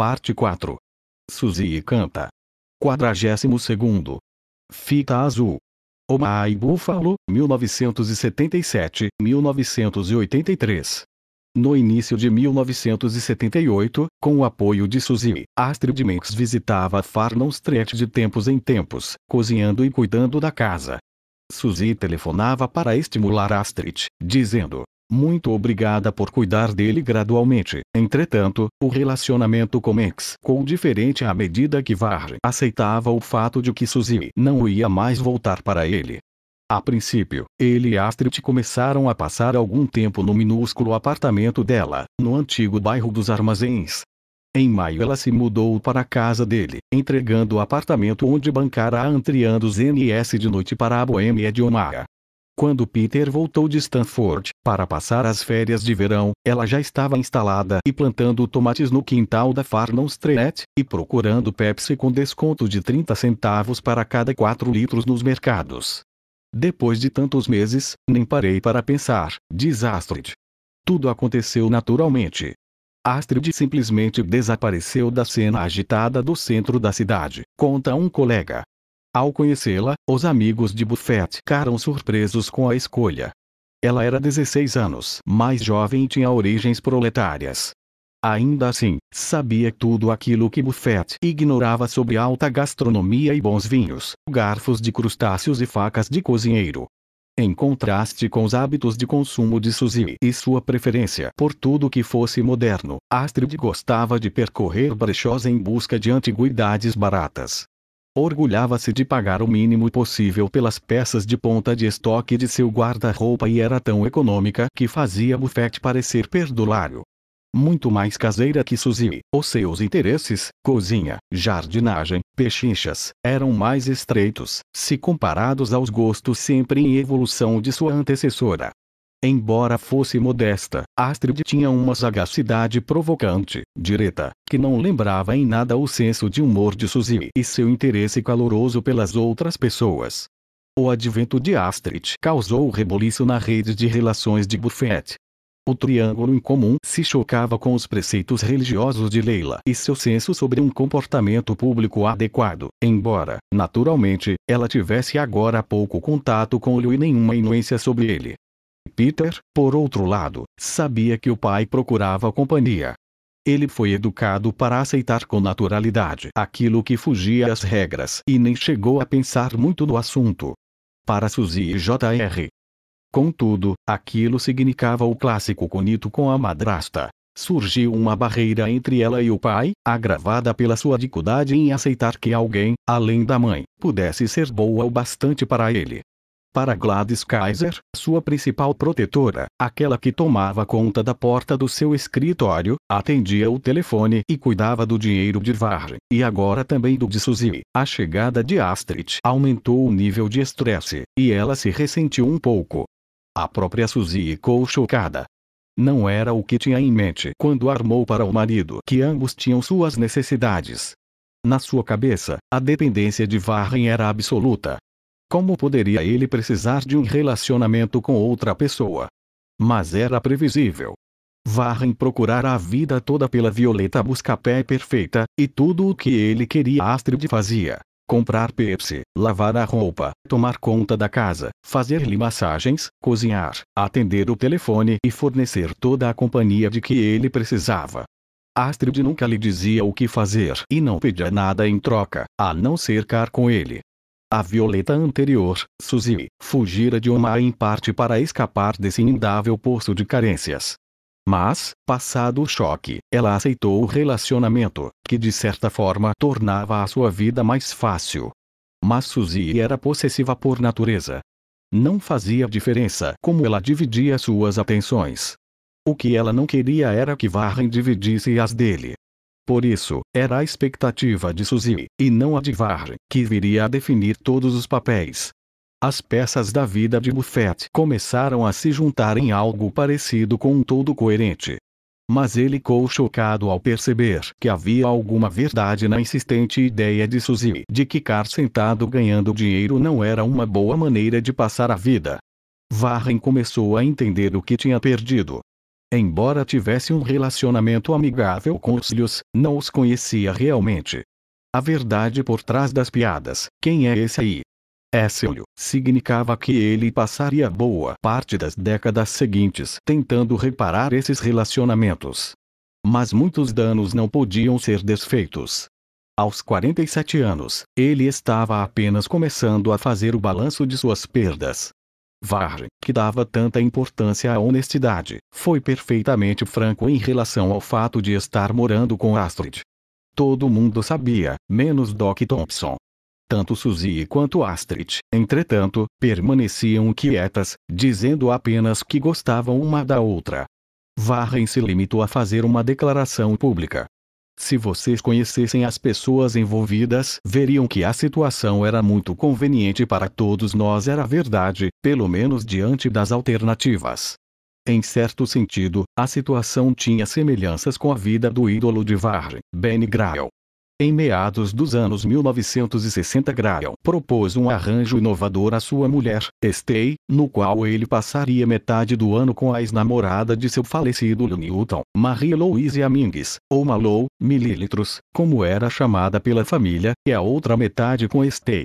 Parte 4. Suzy canta. 42. Fita Azul. Omaha e Buffalo, 1977-1983. No início de 1978, com o apoio de Suzy, Astrid Menks visitava Farnham Street de tempos em tempos, cozinhando e cuidando da casa. Suzy telefonava para estimular Astrid, dizendo: muito obrigada por cuidar dele gradualmente. Entretanto, o relacionamento com Ex ficou diferente à medida que Varg aceitava o fato de que Suzy não ia mais voltar para ele. A princípio, ele e Astrid começaram a passar algum tempo no minúsculo apartamento dela, no antigo bairro dos Armazéns. Em maio ela se mudou para a casa dele, entregando o apartamento onde bancara a Antriandos NS de noite para a boêmia de Omaha. Quando Peter voltou de Stanford para passar as férias de verão, ela já estava instalada e plantando tomates no quintal da Farnham Street e procurando Pepsi com desconto de 30 centavos para cada 4 litros nos mercados. Depois de tantos meses, nem parei para pensar, diz Astrid. Tudo aconteceu naturalmente. Astrid simplesmente desapareceu da cena agitada do centro da cidade, conta um colega. Ao conhecê-la, os amigos de Buffett ficaram surpresos com a escolha. Ela era 16 anos mais jovem e tinha origens proletárias. Ainda assim, sabia tudo aquilo que Buffett ignorava sobre alta gastronomia e bons vinhos, garfos de crustáceos e facas de cozinheiro. Em contraste com os hábitos de consumo de Suzy e sua preferência por tudo que fosse moderno, Astrid gostava de percorrer brechós em busca de antiguidades baratas. Orgulhava-se de pagar o mínimo possível pelas peças de ponta de estoque de seu guarda-roupa e era tão econômica que fazia Buffett parecer perdulário. Muito mais caseira que Suzy, os seus interesses, cozinha, jardinagem, pechinchas, eram mais estreitos, se comparados aos gostos sempre em evolução de sua antecessora. Embora fosse modesta, Astrid tinha uma sagacidade provocante, direta, que não lembrava em nada o senso de humor de Suzy e seu interesse caloroso pelas outras pessoas. O advento de Astrid causou reboliço na rede de relações de Buffet. O triângulo incomum se chocava com os preceitos religiosos de Leila e seu senso sobre um comportamento público adequado, embora, naturalmente, ela tivesse agora pouco contato com ele e nenhuma inuência sobre ele. Peter, por outro lado, sabia que o pai procurava companhia. Ele foi educado para aceitar com naturalidade aquilo que fugia às regras e nem chegou a pensar muito no assunto. Para Suzy e J.R. Contudo, aquilo significava o clássico conito com a madrasta. Surgiu uma barreira entre ela e o pai, agravada pela sua dificuldade em aceitar que alguém, além da mãe, pudesse ser boa o bastante para ele para Gladys Kaiser, sua principal protetora, aquela que tomava conta da porta do seu escritório, atendia o telefone e cuidava do dinheiro de Varren, e agora também do de Suzy. A chegada de Astrid aumentou o nível de estresse, e ela se ressentiu um pouco. A própria Suzy ficou chocada. Não era o que tinha em mente quando armou para o marido que ambos tinham suas necessidades. Na sua cabeça, a dependência de Varren era absoluta, como poderia ele precisar de um relacionamento com outra pessoa? Mas era previsível. Varren procurara a vida toda pela Violeta Buscapé perfeita, e tudo o que ele queria Astrid fazia. Comprar Pepsi, lavar a roupa, tomar conta da casa, fazer-lhe massagens, cozinhar, atender o telefone e fornecer toda a companhia de que ele precisava. Astrid nunca lhe dizia o que fazer e não pedia nada em troca, a não ser car com ele. A violeta anterior, Suzy, fugira de Omar em parte para escapar desse indável poço de carências. Mas, passado o choque, ela aceitou o relacionamento, que de certa forma tornava a sua vida mais fácil. Mas Suzy era possessiva por natureza. Não fazia diferença como ela dividia suas atenções. O que ela não queria era que Varren dividisse as dele. Por isso, era a expectativa de Suzy, e não a de Varren que viria a definir todos os papéis. As peças da vida de Buffett começaram a se juntar em algo parecido com um todo coerente. Mas ele ficou chocado ao perceber que havia alguma verdade na insistente ideia de Suzy de que ficar sentado ganhando dinheiro não era uma boa maneira de passar a vida. Varren começou a entender o que tinha perdido. Embora tivesse um relacionamento amigável com os filhos, não os conhecia realmente. A verdade por trás das piadas, quem é esse aí? Écelio, significava que ele passaria boa parte das décadas seguintes tentando reparar esses relacionamentos. Mas muitos danos não podiam ser desfeitos. Aos 47 anos, ele estava apenas começando a fazer o balanço de suas perdas. Vargem, que dava tanta importância à honestidade, foi perfeitamente franco em relação ao fato de estar morando com Astrid. Todo mundo sabia, menos Doc Thompson. Tanto Suzy quanto Astrid, entretanto, permaneciam quietas, dizendo apenas que gostavam uma da outra. Varren se limitou a fazer uma declaração pública, se vocês conhecessem as pessoas envolvidas, veriam que a situação era muito conveniente para todos nós era verdade, pelo menos diante das alternativas. Em certo sentido, a situação tinha semelhanças com a vida do ídolo de Varg, Ben Graal. Em meados dos anos 1960 Graham propôs um arranjo inovador à sua mulher, Stay, no qual ele passaria metade do ano com a ex-namorada de seu falecido Newton, Marie Louise Amingues, ou Malou, Mililitros, como era chamada pela família, e a outra metade com Stay.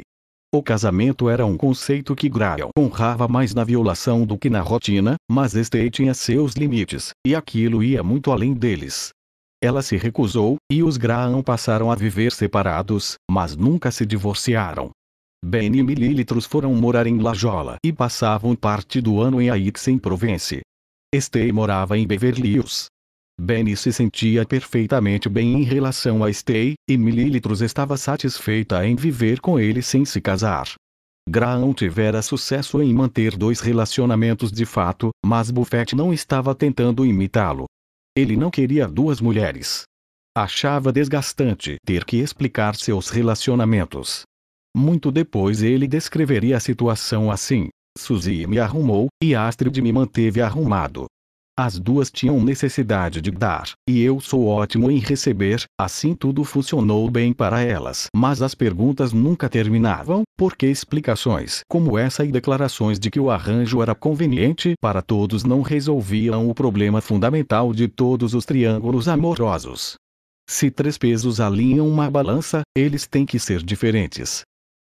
O casamento era um conceito que Graham honrava mais na violação do que na rotina, mas Stay tinha seus limites, e aquilo ia muito além deles. Ela se recusou, e os Graham passaram a viver separados, mas nunca se divorciaram. Ben e Mililitros foram morar em Lajola e passavam parte do ano em Aix em Provence. Stay morava em Beverly Hills. Benny se sentia perfeitamente bem em relação a Stay, e Mililitros estava satisfeita em viver com ele sem se casar. Graham tivera sucesso em manter dois relacionamentos de fato, mas Buffett não estava tentando imitá-lo. Ele não queria duas mulheres. Achava desgastante ter que explicar seus relacionamentos. Muito depois ele descreveria a situação assim: Suzy me arrumou, e Astrid me manteve arrumado. As duas tinham necessidade de dar, e eu sou ótimo em receber, assim tudo funcionou bem para elas. Mas as perguntas nunca terminavam, porque explicações como essa e declarações de que o arranjo era conveniente para todos não resolviam o problema fundamental de todos os triângulos amorosos. Se três pesos alinham uma balança, eles têm que ser diferentes,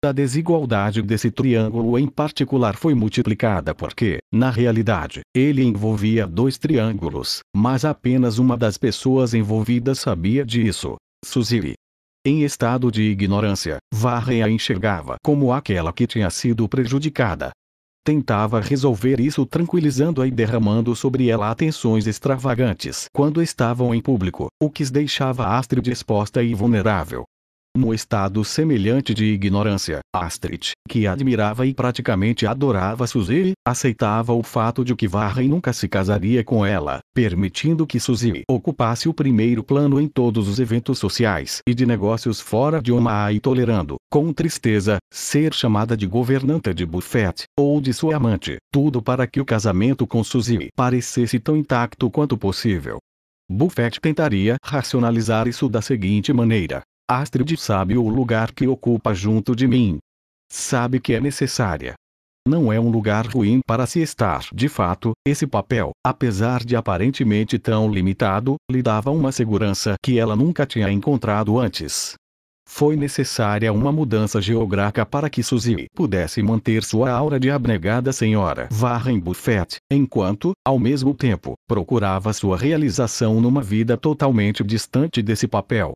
a desigualdade desse triângulo em particular foi multiplicada porque, na realidade, ele envolvia dois triângulos, mas apenas uma das pessoas envolvidas sabia disso. Suziri. Em estado de ignorância, Varre a enxergava como aquela que tinha sido prejudicada. Tentava resolver isso tranquilizando-a e derramando sobre ela atenções extravagantes quando estavam em público, o que deixava Astrid exposta e vulnerável. No estado semelhante de ignorância, Astrid, que admirava e praticamente adorava Suzy, aceitava o fato de que Warren nunca se casaria com ela, permitindo que Suzy ocupasse o primeiro plano em todos os eventos sociais e de negócios fora de Omaha e tolerando, com tristeza, ser chamada de governanta de Buffett, ou de sua amante, tudo para que o casamento com Suzy parecesse tão intacto quanto possível. Buffett tentaria racionalizar isso da seguinte maneira: Astrid sabe o lugar que ocupa junto de mim. Sabe que é necessária. Não é um lugar ruim para se estar. De fato, esse papel, apesar de aparentemente tão limitado, lhe dava uma segurança que ela nunca tinha encontrado antes. Foi necessária uma mudança geográfica para que Suzy pudesse manter sua aura de abnegada senhora Warren Buffett, enquanto, ao mesmo tempo, procurava sua realização numa vida totalmente distante desse papel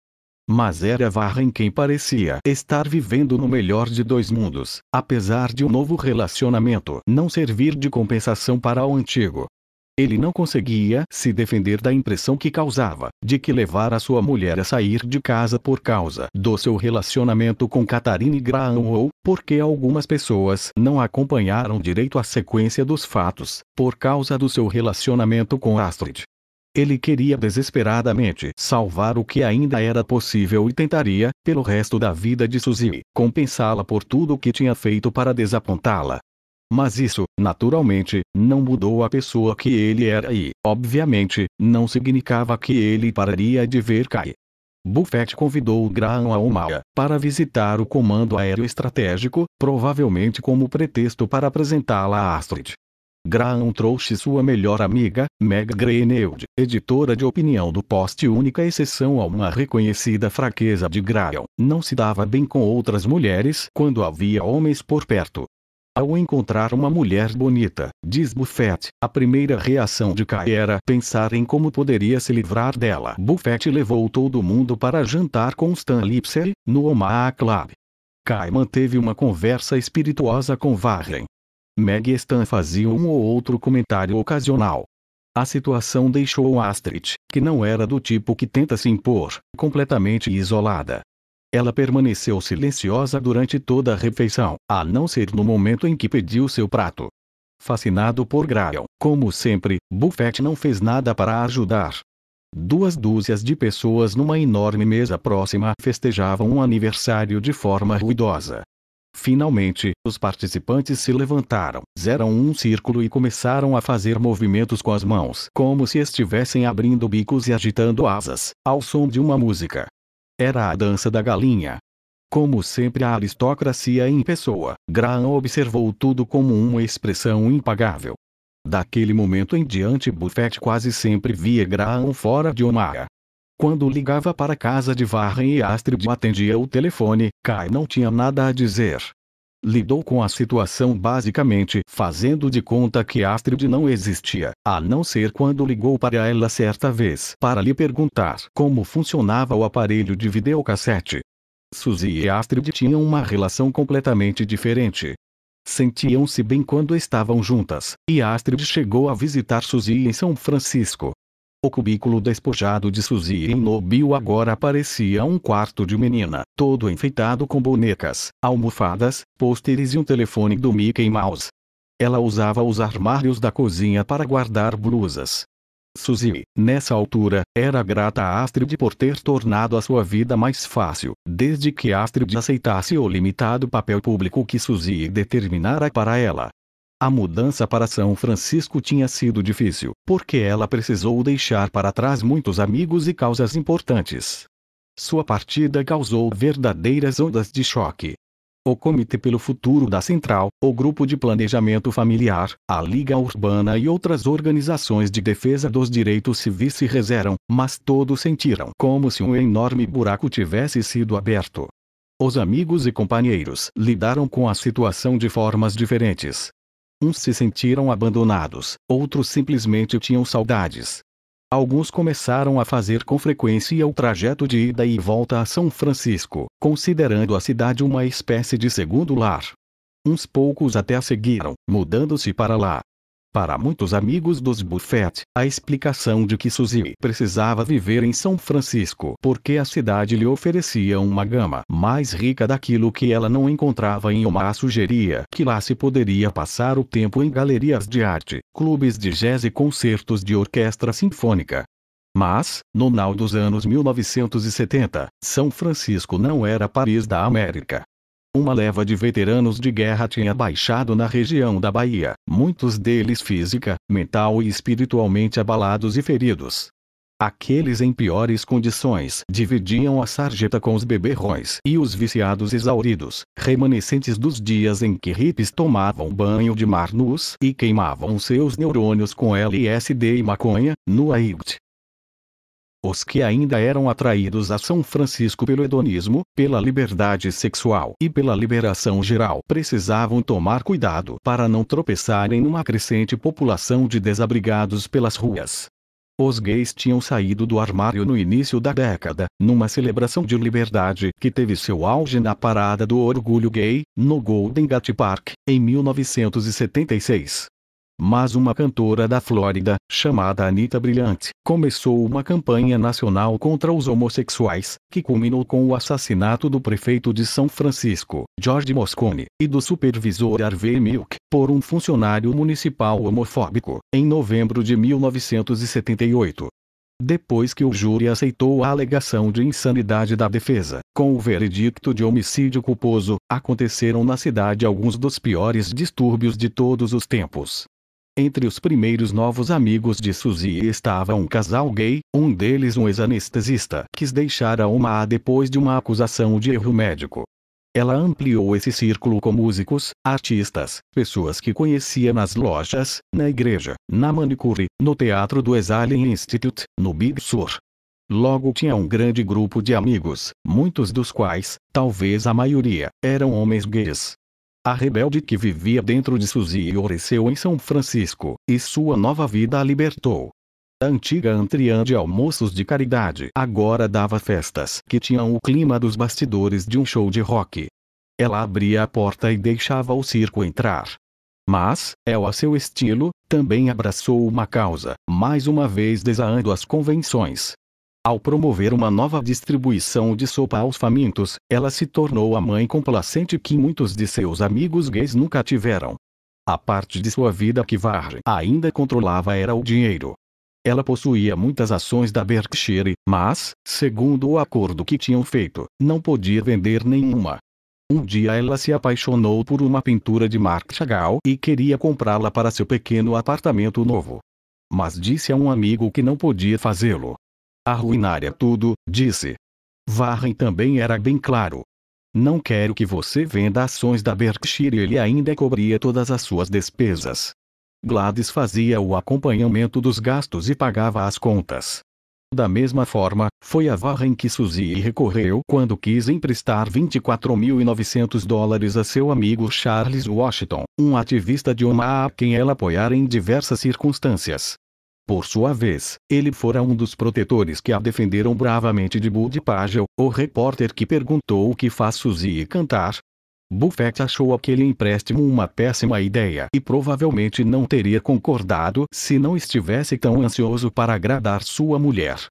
mas era Warren quem parecia estar vivendo no melhor de dois mundos, apesar de o um novo relacionamento não servir de compensação para o antigo. Ele não conseguia se defender da impressão que causava de que levara sua mulher a sair de casa por causa do seu relacionamento com Catarine Graham ou porque algumas pessoas não acompanharam direito a sequência dos fatos por causa do seu relacionamento com Astrid. Ele queria desesperadamente salvar o que ainda era possível e tentaria, pelo resto da vida de Suzy, compensá-la por tudo o que tinha feito para desapontá-la. Mas isso, naturalmente, não mudou a pessoa que ele era e, obviamente, não significava que ele pararia de ver Kai. Buffett convidou Graham a Omaha para visitar o Comando Aéreo Estratégico, provavelmente como pretexto para apresentá-la a Astrid, Graham trouxe sua melhor amiga, Meg Greneud, editora de opinião do Post única exceção a uma reconhecida fraqueza de Graham, não se dava bem com outras mulheres quando havia homens por perto. Ao encontrar uma mulher bonita, diz Buffett, a primeira reação de Kai era pensar em como poderia se livrar dela. Buffett levou todo mundo para jantar com Stan Lipsey, no Omaha Club. Kai manteve uma conversa espirituosa com Warren, Meg Stan fazia um ou outro comentário ocasional. A situação deixou Astrid, que não era do tipo que tenta se impor, completamente isolada. Ela permaneceu silenciosa durante toda a refeição, a não ser no momento em que pediu seu prato. Fascinado por Graham, como sempre, Buffett não fez nada para ajudar. Duas dúzias de pessoas numa enorme mesa próxima festejavam um aniversário de forma ruidosa, Finalmente, os participantes se levantaram, zeram um círculo e começaram a fazer movimentos com as mãos, como se estivessem abrindo bicos e agitando asas, ao som de uma música. Era a dança da galinha. Como sempre a aristocracia em pessoa, Graham observou tudo como uma expressão impagável. Daquele momento em diante Buffett quase sempre via Graham fora de Omaha. Quando ligava para a casa de Varren e Astrid atendia o telefone, Kai não tinha nada a dizer. Lidou com a situação basicamente fazendo de conta que Astrid não existia, a não ser quando ligou para ela certa vez para lhe perguntar como funcionava o aparelho de videocassete. Suzy e Astrid tinham uma relação completamente diferente. Sentiam-se bem quando estavam juntas, e Astrid chegou a visitar Suzy em São Francisco, o cubículo despojado de Suzy e Nobio agora parecia um quarto de menina, todo enfeitado com bonecas, almofadas, pôsteres e um telefone do Mickey Mouse. Ela usava os armários da cozinha para guardar blusas. Suzy, nessa altura, era grata a Astrid por ter tornado a sua vida mais fácil, desde que Astrid aceitasse o limitado papel público que Suzy determinara para ela. A mudança para São Francisco tinha sido difícil, porque ela precisou deixar para trás muitos amigos e causas importantes. Sua partida causou verdadeiras ondas de choque. O Comitê pelo Futuro da Central, o Grupo de Planejamento Familiar, a Liga Urbana e outras organizações de defesa dos direitos civis se rezeram, mas todos sentiram como se um enorme buraco tivesse sido aberto. Os amigos e companheiros lidaram com a situação de formas diferentes, Uns se sentiram abandonados, outros simplesmente tinham saudades. Alguns começaram a fazer com frequência o trajeto de ida e volta a São Francisco, considerando a cidade uma espécie de segundo lar. Uns poucos até a seguiram, mudando-se para lá, para muitos amigos dos Buffett, a explicação de que Suzy precisava viver em São Francisco porque a cidade lhe oferecia uma gama mais rica daquilo que ela não encontrava em Omaha sugeria que lá se poderia passar o tempo em galerias de arte, clubes de jazz e concertos de orquestra sinfônica. Mas, no final dos anos 1970, São Francisco não era Paris da América, uma leva de veteranos de guerra tinha baixado na região da Bahia, muitos deles física, mental e espiritualmente abalados e feridos. Aqueles em piores condições dividiam a sarjeta com os beberrões e os viciados exauridos, remanescentes dos dias em que hippies tomavam banho de mar nus e queimavam seus neurônios com LSD e maconha, no AIGT. Os que ainda eram atraídos a São Francisco pelo hedonismo, pela liberdade sexual e pela liberação geral precisavam tomar cuidado para não tropeçarem numa crescente população de desabrigados pelas ruas. Os gays tinham saído do armário no início da década, numa celebração de liberdade que teve seu auge na Parada do Orgulho Gay, no Golden Gate Park, em 1976. Mas uma cantora da Flórida, chamada Anita Brilhante, começou uma campanha nacional contra os homossexuais, que culminou com o assassinato do prefeito de São Francisco, George Moscone, e do supervisor Harvey Milk, por um funcionário municipal homofóbico, em novembro de 1978. Depois que o júri aceitou a alegação de insanidade da defesa, com o veredicto de homicídio culposo, aconteceram na cidade alguns dos piores distúrbios de todos os tempos. Entre os primeiros novos amigos de Suzy estava um casal gay, um deles um ex-anestesista quis deixar a Oma depois de uma acusação de erro médico. Ela ampliou esse círculo com músicos, artistas, pessoas que conhecia nas lojas, na igreja, na manicure, no teatro do Exalien Institute, no Big Sur. Logo tinha um grande grupo de amigos, muitos dos quais, talvez a maioria, eram homens gays a rebelde que vivia dentro de Suzy e oreceu em São Francisco, e sua nova vida a libertou. A antiga antriã de almoços de caridade agora dava festas que tinham o clima dos bastidores de um show de rock. Ela abria a porta e deixava o circo entrar. Mas, ao a seu estilo, também abraçou uma causa, mais uma vez desaando as convenções, ao promover uma nova distribuição de sopa aos famintos, ela se tornou a mãe complacente que muitos de seus amigos gays nunca tiveram. A parte de sua vida que Varg ainda controlava era o dinheiro. Ela possuía muitas ações da Berkshire, mas, segundo o acordo que tinham feito, não podia vender nenhuma. Um dia ela se apaixonou por uma pintura de Marc Chagall e queria comprá-la para seu pequeno apartamento novo. Mas disse a um amigo que não podia fazê-lo, Arruinaria tudo, disse. Warren também era bem claro. Não quero que você venda ações da Berkshire. Ele ainda cobria todas as suas despesas. Gladys fazia o acompanhamento dos gastos e pagava as contas. Da mesma forma, foi a Warren que Suzy recorreu quando quis emprestar 24.900 dólares a seu amigo Charles Washington, um ativista de Omaha a quem ela apoiara em diversas circunstâncias. Por sua vez, ele fora um dos protetores que a defenderam bravamente de Bud Pagel, o repórter que perguntou o que faz Suzy cantar. Buffett achou aquele empréstimo uma péssima ideia e provavelmente não teria concordado se não estivesse tão ansioso para agradar sua mulher.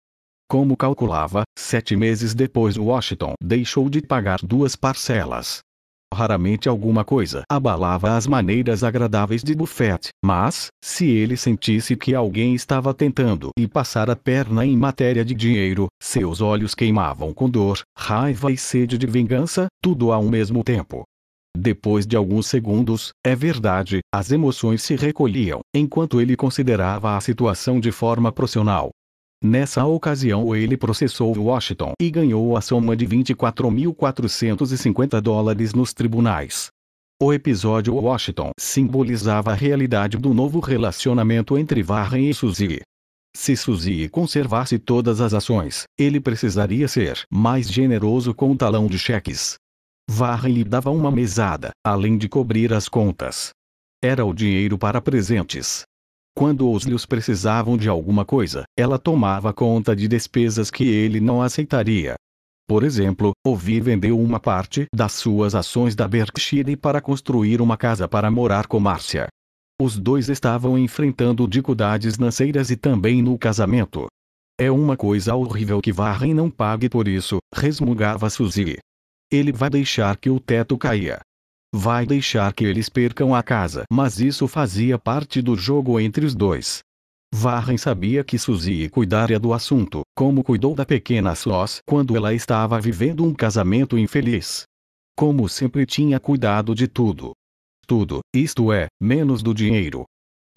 Como calculava, sete meses depois Washington deixou de pagar duas parcelas. Raramente alguma coisa abalava as maneiras agradáveis de Buffett, mas, se ele sentisse que alguém estava tentando lhe passar a perna em matéria de dinheiro, seus olhos queimavam com dor, raiva e sede de vingança, tudo ao mesmo tempo. Depois de alguns segundos, é verdade, as emoções se recolhiam, enquanto ele considerava a situação de forma profissional, Nessa ocasião ele processou Washington e ganhou a soma de 24.450 dólares nos tribunais. O episódio Washington simbolizava a realidade do novo relacionamento entre Warren e Suzy. Se Suzy conservasse todas as ações, ele precisaria ser mais generoso com o talão de cheques. Warren lhe dava uma mesada, além de cobrir as contas. Era o dinheiro para presentes, quando os Lius precisavam de alguma coisa, ela tomava conta de despesas que ele não aceitaria. Por exemplo, Ovi vendeu uma parte das suas ações da Berkshire para construir uma casa para morar com Márcia. Os dois estavam enfrentando dificuldades financeiras e também no casamento. É uma coisa horrível que Varren não pague por isso, resmungava Suzy. Ele vai deixar que o teto caia vai deixar que eles percam a casa. Mas isso fazia parte do jogo entre os dois. Varren sabia que Suzy cuidaria do assunto, como cuidou da pequena Sloss quando ela estava vivendo um casamento infeliz. Como sempre tinha cuidado de tudo. Tudo, isto é, menos do dinheiro.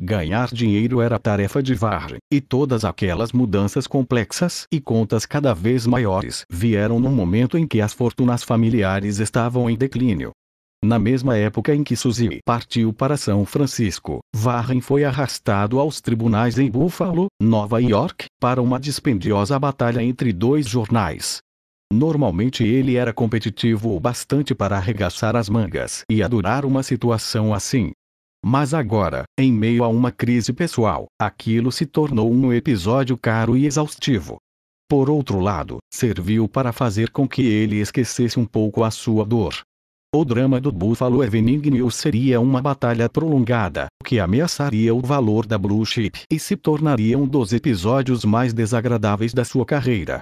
Ganhar dinheiro era tarefa de Varren, e todas aquelas mudanças complexas e contas cada vez maiores vieram num momento em que as fortunas familiares estavam em declínio. Na mesma época em que Suzy partiu para São Francisco, Warren foi arrastado aos tribunais em Buffalo, Nova York, para uma dispendiosa batalha entre dois jornais. Normalmente ele era competitivo o bastante para arregaçar as mangas e adorar uma situação assim. Mas agora, em meio a uma crise pessoal, aquilo se tornou um episódio caro e exaustivo. Por outro lado, serviu para fazer com que ele esquecesse um pouco a sua dor o drama do Buffalo Evening News seria uma batalha prolongada, que ameaçaria o valor da Blue Chip e se tornaria um dos episódios mais desagradáveis da sua carreira.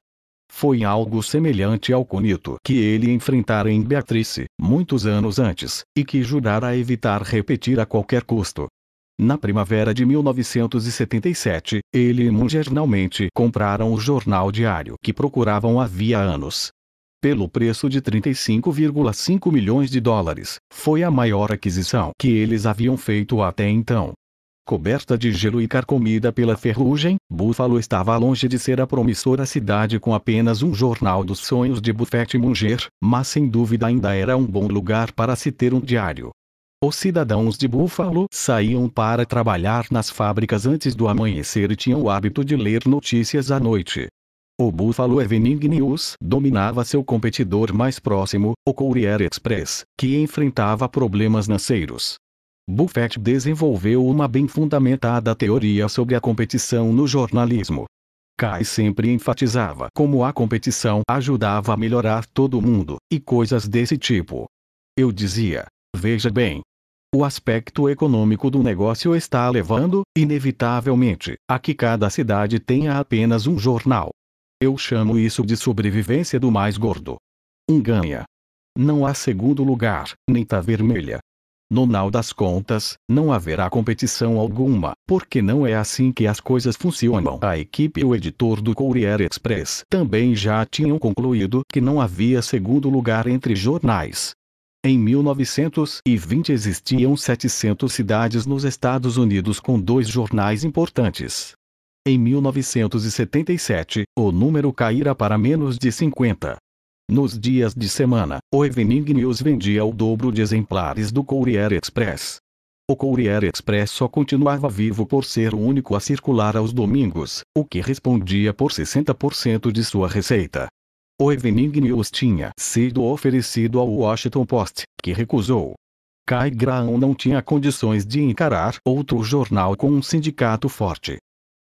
Foi algo semelhante ao conito que ele enfrentara em Beatrice, muitos anos antes, e que jurara evitar repetir a qualquer custo. Na primavera de 1977, ele e Moon jornalmente compraram o jornal diário que procuravam havia anos, pelo preço de 35,5 milhões de dólares, foi a maior aquisição que eles haviam feito até então. Coberta de gelo e carcomida pela ferrugem, Buffalo estava longe de ser a promissora cidade com apenas um jornal dos sonhos de Buffett e Munger, mas sem dúvida ainda era um bom lugar para se ter um diário. Os cidadãos de Buffalo saíam para trabalhar nas fábricas antes do amanhecer e tinham o hábito de ler notícias à noite, o Buffalo Evening News dominava seu competidor mais próximo, o Courier Express, que enfrentava problemas financeiros. Buffett desenvolveu uma bem fundamentada teoria sobre a competição no jornalismo. Kai sempre enfatizava como a competição ajudava a melhorar todo mundo, e coisas desse tipo. Eu dizia: veja bem, o aspecto econômico do negócio está levando, inevitavelmente, a que cada cidade tenha apenas um jornal. Eu chamo isso de sobrevivência do mais gordo. Um ganha. Não há segundo lugar, nem tá vermelha. No final das contas, não haverá competição alguma, porque não é assim que as coisas funcionam. A equipe e o editor do Courier Express também já tinham concluído que não havia segundo lugar entre jornais. Em 1920 existiam 700 cidades nos Estados Unidos com dois jornais importantes. Em 1977, o número caíra para menos de 50. Nos dias de semana, o Evening News vendia o dobro de exemplares do Courier Express. O Courier Express só continuava vivo por ser o único a circular aos domingos, o que respondia por 60% de sua receita. O Evening News tinha sido oferecido ao Washington Post, que recusou. Kai Graham não tinha condições de encarar outro jornal com um sindicato forte.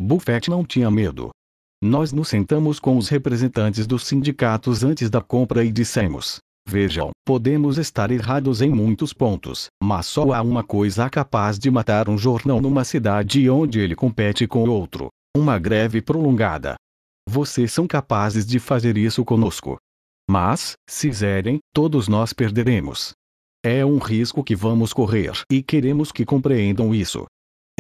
Buffett não tinha medo. Nós nos sentamos com os representantes dos sindicatos antes da compra e dissemos: Vejam, podemos estar errados em muitos pontos, mas só há uma coisa capaz de matar um jornal numa cidade onde ele compete com outro: uma greve prolongada. Vocês são capazes de fazer isso conosco. Mas, se fizerem, todos nós perderemos. É um risco que vamos correr e queremos que compreendam isso.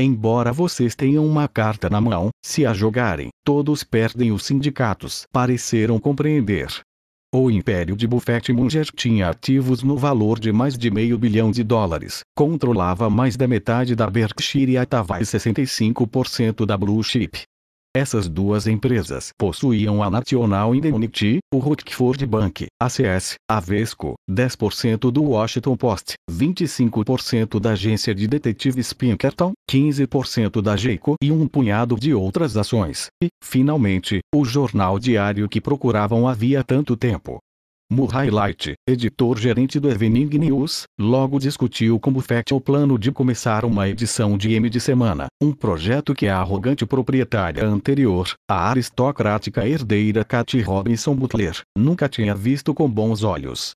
Embora vocês tenham uma carta na mão, se a jogarem, todos perdem os sindicatos. Pareceram compreender. O império de Buffett Munger tinha ativos no valor de mais de meio bilhão de dólares, controlava mais da metade da Berkshire e e 65% da Blue Chip, essas duas empresas possuíam a National Indemnity, o Rockford Bank, a CS, a Vesco, 10% do Washington Post, 25% da agência de detetives Pinkerton, 15% da Geico e um punhado de outras ações. E, finalmente, o jornal diário que procuravam havia tanto tempo. Murray Light, editor-gerente do Evening News, logo discutiu com Buffett o plano de começar uma edição de M de semana, um projeto que a arrogante proprietária anterior, a aristocrática herdeira Cathy Robinson Butler, nunca tinha visto com bons olhos.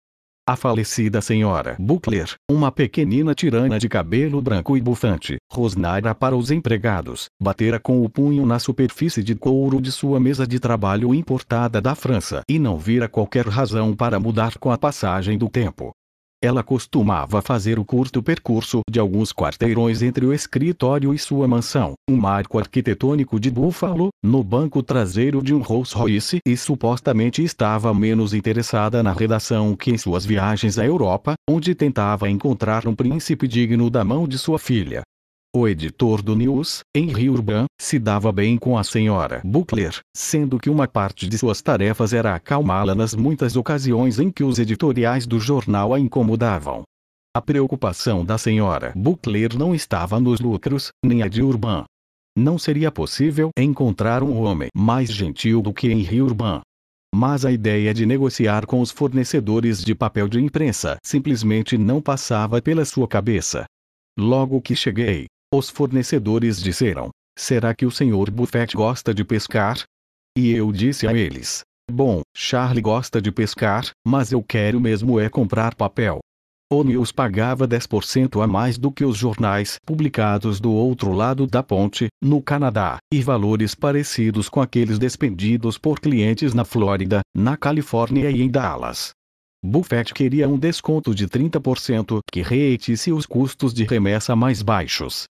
A falecida senhora Buckler, uma pequenina tirana de cabelo branco e bufante, rosnara para os empregados, batera com o punho na superfície de couro de sua mesa de trabalho importada da França e não vira qualquer razão para mudar com a passagem do tempo. Ela costumava fazer o curto percurso de alguns quarteirões entre o escritório e sua mansão, um marco arquitetônico de Buffalo, no banco traseiro de um Rolls-Royce e supostamente estava menos interessada na redação que em suas viagens à Europa, onde tentava encontrar um príncipe digno da mão de sua filha. O editor do News, Henry Urban, se dava bem com a senhora Buckler, sendo que uma parte de suas tarefas era acalmá-la nas muitas ocasiões em que os editoriais do jornal a incomodavam. A preocupação da senhora Buckler não estava nos lucros, nem a de Urban. Não seria possível encontrar um homem mais gentil do que Henry Urban. Mas a ideia de negociar com os fornecedores de papel de imprensa simplesmente não passava pela sua cabeça. Logo que cheguei, os fornecedores disseram: Será que o senhor Buffett gosta de pescar? E eu disse a eles: Bom, Charlie gosta de pescar, mas eu quero mesmo é comprar papel. O News pagava 10% a mais do que os jornais publicados do outro lado da ponte, no Canadá, e valores parecidos com aqueles despendidos por clientes na Flórida, na Califórnia e em Dallas. Buffett queria um desconto de 30% que reetisse os custos de remessa mais baixos.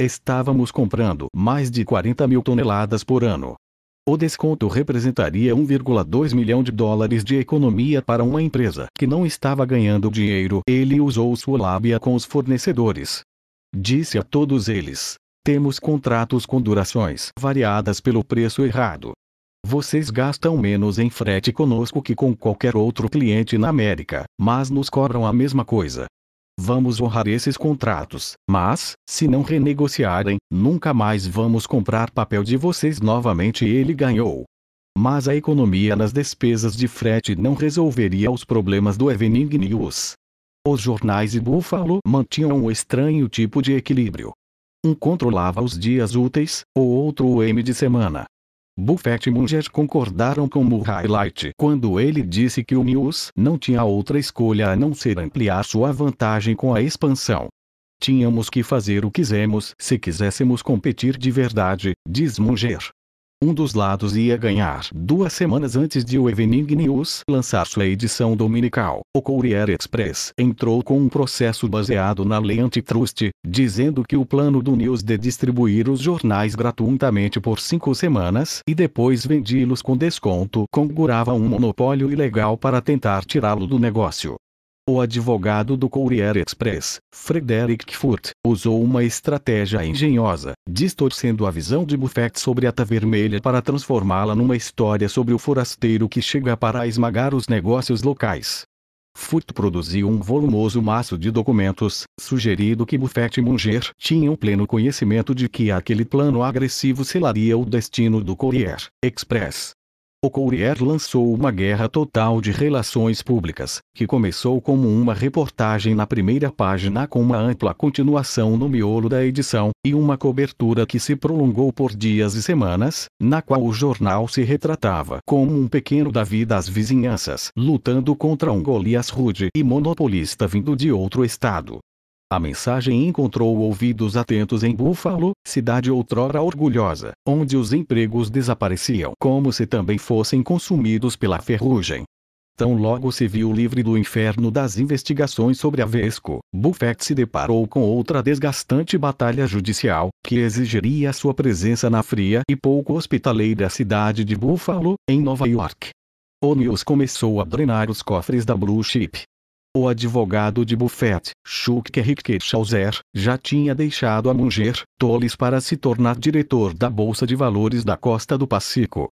Estávamos comprando mais de 40 mil toneladas por ano. O desconto representaria 1,2 milhão de dólares de economia para uma empresa que não estava ganhando dinheiro. Ele usou sua lábia com os fornecedores. Disse a todos eles: temos contratos com durações variadas pelo preço errado. Vocês gastam menos em frete conosco que com qualquer outro cliente na América, mas nos cobram a mesma coisa, Vamos honrar esses contratos, mas, se não renegociarem, nunca mais vamos comprar papel de vocês novamente. Ele ganhou. Mas a economia nas despesas de frete não resolveria os problemas do Evening News. Os jornais de Buffalo mantinham um estranho tipo de equilíbrio. Um controlava os dias úteis, o outro o M de semana. Buffett e Munger concordaram com Murray highlight quando ele disse que o News não tinha outra escolha a não ser ampliar sua vantagem com a expansão. Tínhamos que fazer o que quisemos se quiséssemos competir de verdade, diz Munger um dos lados ia ganhar. Duas semanas antes de o Evening News lançar sua edição dominical, o Courier Express entrou com um processo baseado na lei antitrust, dizendo que o plano do News de distribuir os jornais gratuitamente por cinco semanas e depois vendê-los com desconto configurava um monopólio ilegal para tentar tirá-lo do negócio. O advogado do Courier Express, Frederick Furt, usou uma estratégia engenhosa, distorcendo a visão de Buffett sobre a Ata Vermelha para transformá-la numa história sobre o forasteiro que chega para esmagar os negócios locais. Furt produziu um volumoso maço de documentos, sugerindo que Buffett e Munger tinham pleno conhecimento de que aquele plano agressivo selaria o destino do Courier Express. O Courier lançou uma guerra total de relações públicas, que começou como uma reportagem na primeira página com uma ampla continuação no miolo da edição, e uma cobertura que se prolongou por dias e semanas, na qual o jornal se retratava como um pequeno Davi das vizinhanças lutando contra um Golias rude e monopolista vindo de outro estado. A mensagem encontrou ouvidos atentos em Buffalo, cidade outrora orgulhosa, onde os empregos desapareciam como se também fossem consumidos pela ferrugem. Tão logo se viu livre do inferno das investigações sobre a Vesco, Buffett se deparou com outra desgastante batalha judicial, que exigiria sua presença na fria e pouco hospitaleira cidade de Buffalo, em Nova York. O News começou a drenar os cofres da Blue Chip, o advogado de Buffett, Schuckerrick-Schauser, já tinha deixado a Munger, Tolles para se tornar diretor da Bolsa de Valores da Costa do Pacífico.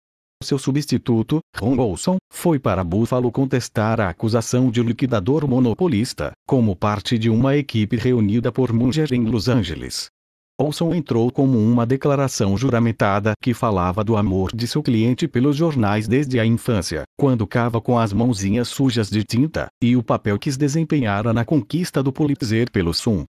Seu substituto, Ron Olson, foi para Buffalo contestar a acusação de liquidador monopolista, como parte de uma equipe reunida por Munger em Los Angeles. Olson entrou como uma declaração juramentada que falava do amor de seu cliente pelos jornais desde a infância, quando cava com as mãozinhas sujas de tinta, e o papel que desempenhara na conquista do Pulitzer pelo Sun.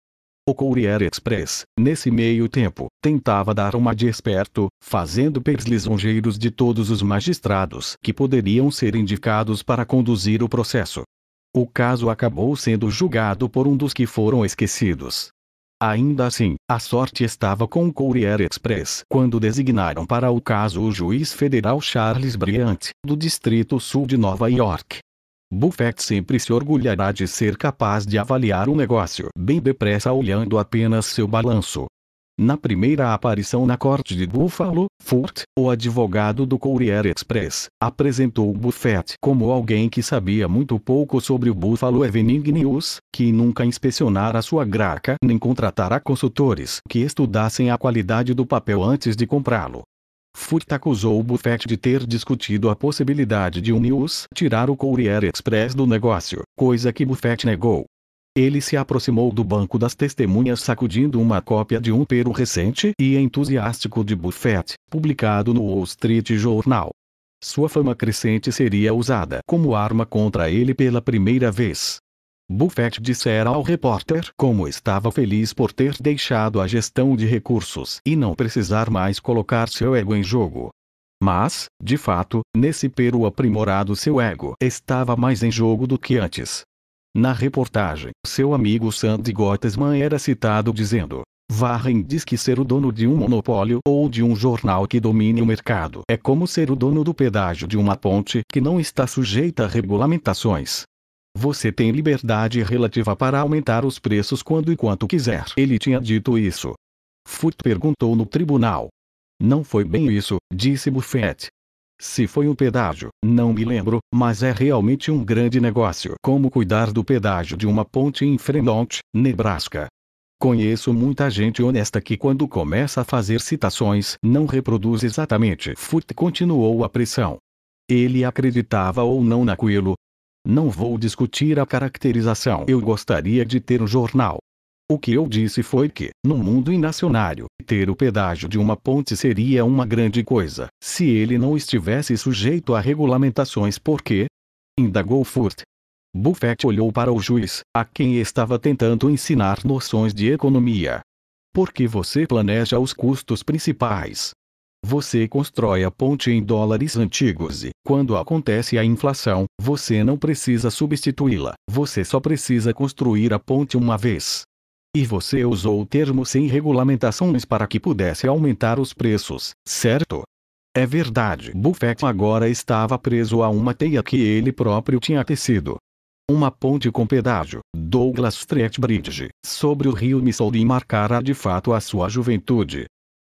O Courier Express, nesse meio tempo, tentava dar uma de esperto, fazendo perslisonjeiros de todos os magistrados que poderiam ser indicados para conduzir o processo. O caso acabou sendo julgado por um dos que foram esquecidos, Ainda assim, a sorte estava com o Courier Express quando designaram para o caso o juiz federal Charles Bryant, do Distrito Sul de Nova York. Buffett sempre se orgulhará de ser capaz de avaliar o negócio bem depressa olhando apenas seu balanço. Na primeira aparição na corte de Buffalo, Furt, o advogado do Courier Express, apresentou Buffett como alguém que sabia muito pouco sobre o Buffalo Evening News, que nunca inspecionara sua graca nem contratara consultores que estudassem a qualidade do papel antes de comprá-lo. Furt acusou Buffett de ter discutido a possibilidade de o News tirar o Courier Express do negócio, coisa que Buffett negou. Ele se aproximou do banco das testemunhas sacudindo uma cópia de um pero recente e entusiástico de Buffett, publicado no Wall Street Journal. Sua fama crescente seria usada como arma contra ele pela primeira vez. Buffett dissera ao repórter como estava feliz por ter deixado a gestão de recursos e não precisar mais colocar seu ego em jogo. Mas, de fato, nesse peru aprimorado seu ego estava mais em jogo do que antes, na reportagem, seu amigo Sandy Gottesman era citado dizendo: Warren diz que ser o dono de um monopólio ou de um jornal que domine o mercado é como ser o dono do pedágio de uma ponte que não está sujeita a regulamentações. Você tem liberdade relativa para aumentar os preços quando e quanto quiser. Ele tinha dito isso. Furt perguntou no tribunal. Não foi bem isso, disse Buffett. Se foi um pedágio, não me lembro, mas é realmente um grande negócio. Como cuidar do pedágio de uma ponte em Fremont, Nebraska? Conheço muita gente honesta que quando começa a fazer citações não reproduz exatamente. Furt continuou a pressão. Ele acreditava ou não naquilo. Não vou discutir a caracterização. Eu gostaria de ter um jornal o que eu disse foi que, no mundo inacionário, ter o pedágio de uma ponte seria uma grande coisa, se ele não estivesse sujeito a regulamentações Por quê? Indagou Furt. Buffett olhou para o juiz, a quem estava tentando ensinar noções de economia. Porque você planeja os custos principais. Você constrói a ponte em dólares antigos e, quando acontece a inflação, você não precisa substituí-la, você só precisa construir a ponte uma vez. E você usou o termo sem regulamentações para que pudesse aumentar os preços, certo? É verdade. Buffett agora estava preso a uma teia que ele próprio tinha tecido. Uma ponte com pedágio, Douglas Street Bridge, sobre o rio Missouri marcara de fato a sua juventude.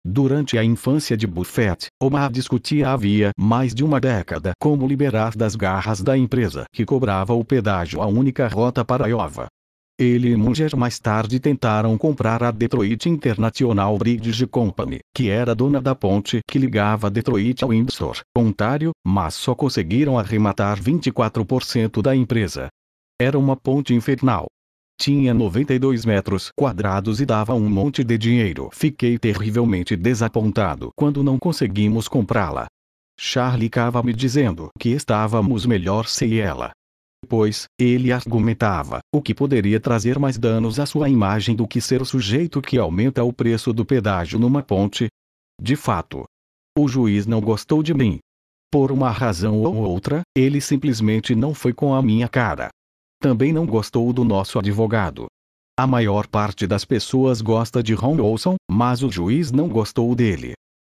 Durante a infância de Buffett, Omar discutia havia mais de uma década como liberar das garras da empresa que cobrava o pedágio a única rota para Iowa. Ele e Munger mais tarde tentaram comprar a Detroit International Bridge Company, que era dona da ponte que ligava Detroit ao Windsor, Ontário, mas só conseguiram arrematar 24% da empresa. Era uma ponte infernal. Tinha 92 metros quadrados e dava um monte de dinheiro. Fiquei terrivelmente desapontado quando não conseguimos comprá-la. Charlie cava me dizendo que estávamos melhor sem ela, pois, ele argumentava, o que poderia trazer mais danos à sua imagem do que ser o sujeito que aumenta o preço do pedágio numa ponte. De fato, o juiz não gostou de mim. Por uma razão ou outra, ele simplesmente não foi com a minha cara. Também não gostou do nosso advogado. A maior parte das pessoas gosta de Ron Olson, mas o juiz não gostou dele.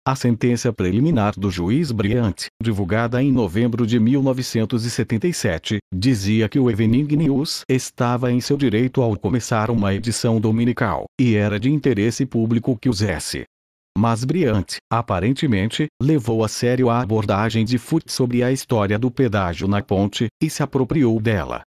A sentença preliminar do juiz Briant, divulgada em novembro de 1977, dizia que o Evening News estava em seu direito ao começar uma edição dominical, e era de interesse público que usasse. Mas Briant, aparentemente, levou a sério a abordagem de Foote sobre a história do pedágio na ponte, e se apropriou dela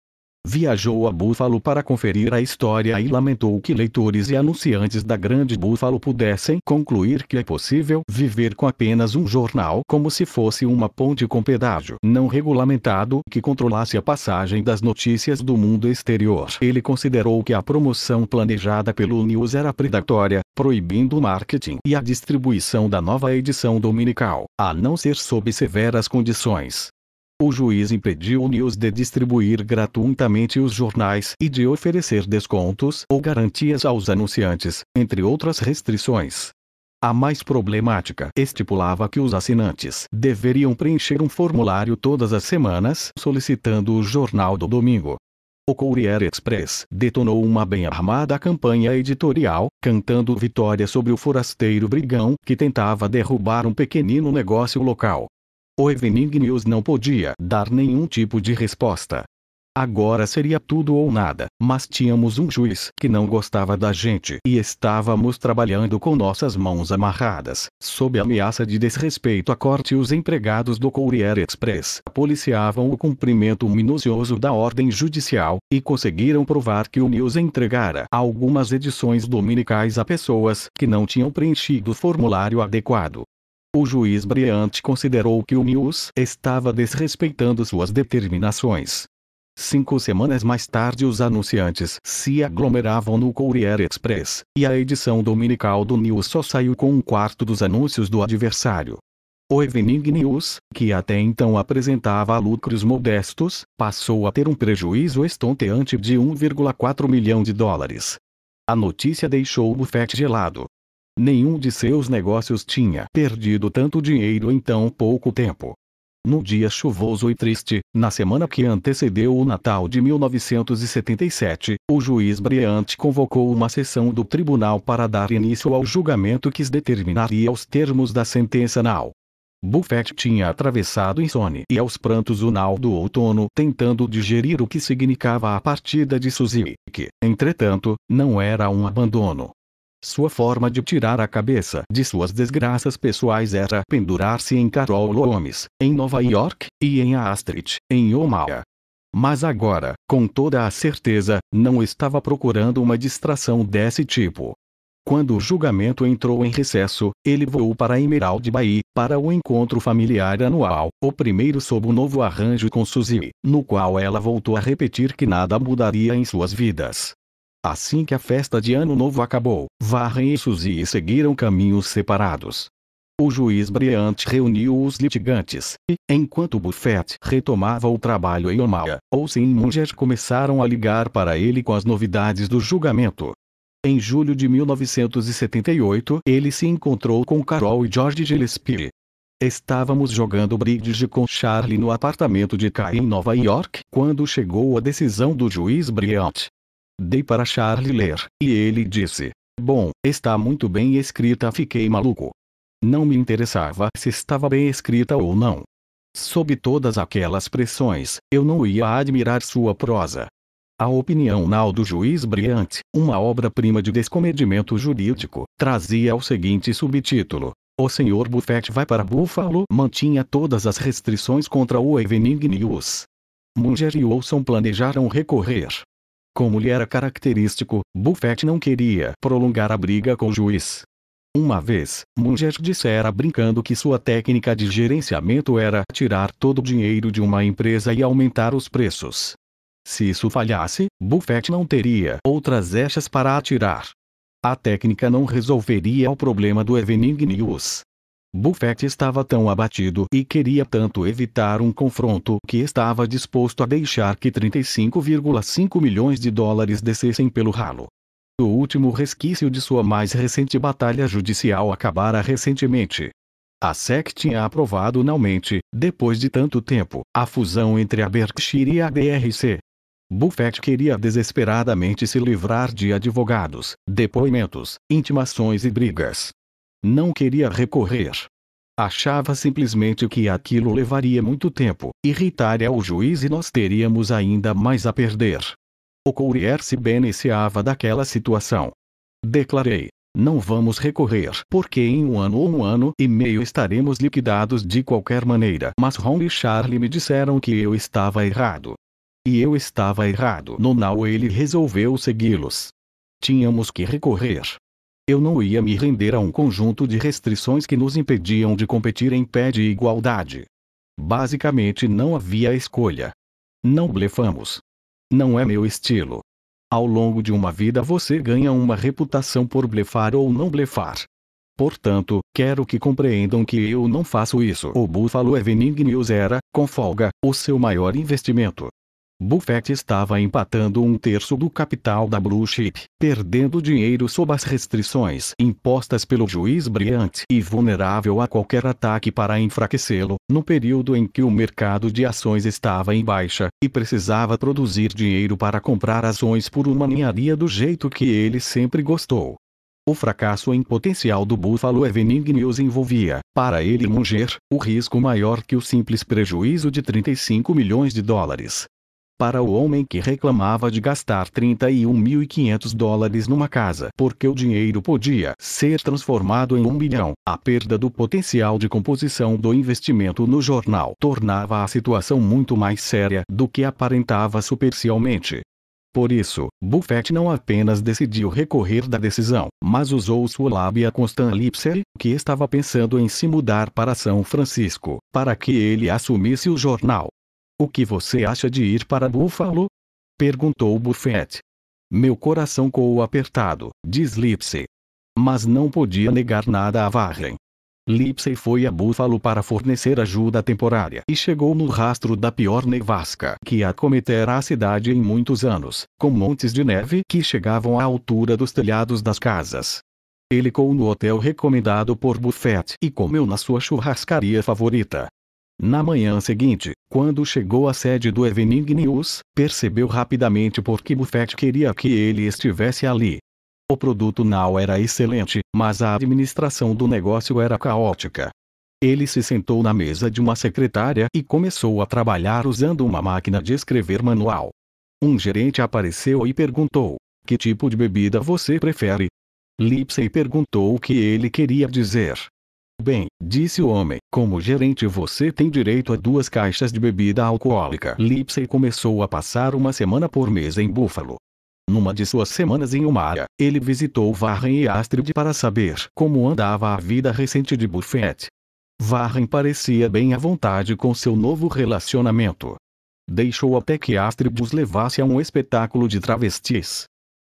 viajou a Buffalo para conferir a história e lamentou que leitores e anunciantes da Grande Buffalo pudessem concluir que é possível viver com apenas um jornal como se fosse uma ponte com pedágio não regulamentado que controlasse a passagem das notícias do mundo exterior. Ele considerou que a promoção planejada pelo News era predatória, proibindo o marketing e a distribuição da nova edição dominical, a não ser sob severas condições o juiz impediu News de distribuir gratuitamente os jornais e de oferecer descontos ou garantias aos anunciantes, entre outras restrições. A mais problemática estipulava que os assinantes deveriam preencher um formulário todas as semanas solicitando o jornal do domingo. O Courier Express detonou uma bem armada campanha editorial, cantando vitória sobre o forasteiro brigão que tentava derrubar um pequenino negócio local. O Evening News não podia dar nenhum tipo de resposta. Agora seria tudo ou nada, mas tínhamos um juiz que não gostava da gente e estávamos trabalhando com nossas mãos amarradas, sob ameaça de desrespeito à corte. Os empregados do Courier Express policiavam o cumprimento minucioso da ordem judicial e conseguiram provar que o News entregara algumas edições dominicais a pessoas que não tinham preenchido o formulário adequado o juiz Briant considerou que o News estava desrespeitando suas determinações. Cinco semanas mais tarde os anunciantes se aglomeravam no Courier Express, e a edição dominical do News só saiu com um quarto dos anúncios do adversário. O Evening News, que até então apresentava lucros modestos, passou a ter um prejuízo estonteante de 1,4 milhão de dólares. A notícia deixou o Buffett gelado. Nenhum de seus negócios tinha perdido tanto dinheiro em tão pouco tempo. No dia chuvoso e triste, na semana que antecedeu o Natal de 1977, o juiz Bryant convocou uma sessão do tribunal para dar início ao julgamento que determinaria os termos da sentença NAL. Buffett tinha atravessado insônia e aos prantos o nau do outono tentando digerir o que significava a partida de Suzy, que, entretanto, não era um abandono, sua forma de tirar a cabeça de suas desgraças pessoais era pendurar-se em Carol Holmes, em Nova York, e em Astrid, em Omaha. Mas agora, com toda a certeza, não estava procurando uma distração desse tipo. Quando o julgamento entrou em recesso, ele voou para Emerald Bay, para o encontro familiar anual, o primeiro sob o novo arranjo com Suzy, no qual ela voltou a repetir que nada mudaria em suas vidas, Assim que a festa de Ano Novo acabou, Varrenços e seguiram caminhos separados. O juiz Briante reuniu os litigantes, e, enquanto Buffett retomava o trabalho em Omaha, Olsen e Munger começaram a ligar para ele com as novidades do julgamento. Em julho de 1978, ele se encontrou com Carol e George Gillespie. Estávamos jogando bridge com Charlie no apartamento de Kai em Nova York, quando chegou a decisão do juiz Briante. Dei para Charlie ler, e ele disse: Bom, está muito bem escrita. Fiquei maluco. Não me interessava se estava bem escrita ou não. Sob todas aquelas pressões, eu não ia admirar sua prosa. A opinião nal do juiz Briant, uma obra-prima de descomedimento jurídico, trazia o seguinte subtítulo: O senhor Buffett vai para Buffalo mantinha todas as restrições contra o Evening News. Munger e Olson planejaram recorrer, como lhe era característico, Buffett não queria prolongar a briga com o juiz. Uma vez, Munger dissera brincando que sua técnica de gerenciamento era tirar todo o dinheiro de uma empresa e aumentar os preços. Se isso falhasse, Buffett não teria outras echas para atirar. A técnica não resolveria o problema do Evening News, Buffett estava tão abatido e queria tanto evitar um confronto que estava disposto a deixar que 35,5 milhões de dólares descessem pelo ralo. O último resquício de sua mais recente batalha judicial acabara recentemente. A SEC tinha aprovado finalmente, depois de tanto tempo, a fusão entre a Berkshire e a BRC. Buffett queria desesperadamente se livrar de advogados, depoimentos, intimações e brigas. Não queria recorrer. Achava simplesmente que aquilo levaria muito tempo, irritaria o juiz e nós teríamos ainda mais a perder. O courier se beneficiava daquela situação. Declarei: não vamos recorrer, porque em um ano ou um ano e meio estaremos liquidados de qualquer maneira. Mas Ron e Charlie me disseram que eu estava errado. E eu estava errado. No ele resolveu segui-los. Tínhamos que recorrer eu não ia me render a um conjunto de restrições que nos impediam de competir em pé de igualdade. Basicamente não havia escolha. Não blefamos. Não é meu estilo. Ao longo de uma vida você ganha uma reputação por blefar ou não blefar. Portanto, quero que compreendam que eu não faço isso. O Buffalo Evening News era, com folga, o seu maior investimento. Buffett estava empatando um terço do capital da Blue Chip, perdendo dinheiro sob as restrições impostas pelo juiz Bryant e vulnerável a qualquer ataque para enfraquecê-lo, no período em que o mercado de ações estava em baixa e precisava produzir dinheiro para comprar ações por uma ninharia do jeito que ele sempre gostou. O fracasso em potencial do Buffalo Evening News envolvia, para ele Munger, o risco maior que o simples prejuízo de 35 milhões de dólares, para o homem que reclamava de gastar 31.500 dólares numa casa porque o dinheiro podia ser transformado em um milhão, a perda do potencial de composição do investimento no jornal tornava a situação muito mais séria do que aparentava superficialmente. Por isso, Buffett não apenas decidiu recorrer da decisão, mas usou sua lábia Constant Stan Lipsey, que estava pensando em se mudar para São Francisco, para que ele assumisse o jornal. O que você acha de ir para Buffalo? Perguntou Buffett. Meu coração coou apertado, diz Lipsey. Mas não podia negar nada a Warren. Lipsey foi a Buffalo para fornecer ajuda temporária e chegou no rastro da pior nevasca que acometerá a cidade em muitos anos, com montes de neve que chegavam à altura dos telhados das casas. Ele coou no hotel recomendado por Buffett e comeu na sua churrascaria favorita. Na manhã seguinte, quando chegou à sede do Evening News, percebeu rapidamente por que Buffett queria que ele estivesse ali. O produto não era excelente, mas a administração do negócio era caótica. Ele se sentou na mesa de uma secretária e começou a trabalhar usando uma máquina de escrever manual. Um gerente apareceu e perguntou: Que tipo de bebida você prefere? Lipsey perguntou o que ele queria dizer. Bem, disse o homem, como gerente você tem direito a duas caixas de bebida alcoólica. Lipsey começou a passar uma semana por mês em Buffalo. Numa de suas semanas em Umara, ele visitou Warren e Astrid para saber como andava a vida recente de Buffett. Warren parecia bem à vontade com seu novo relacionamento. Deixou até que Astrid os levasse a um espetáculo de travestis.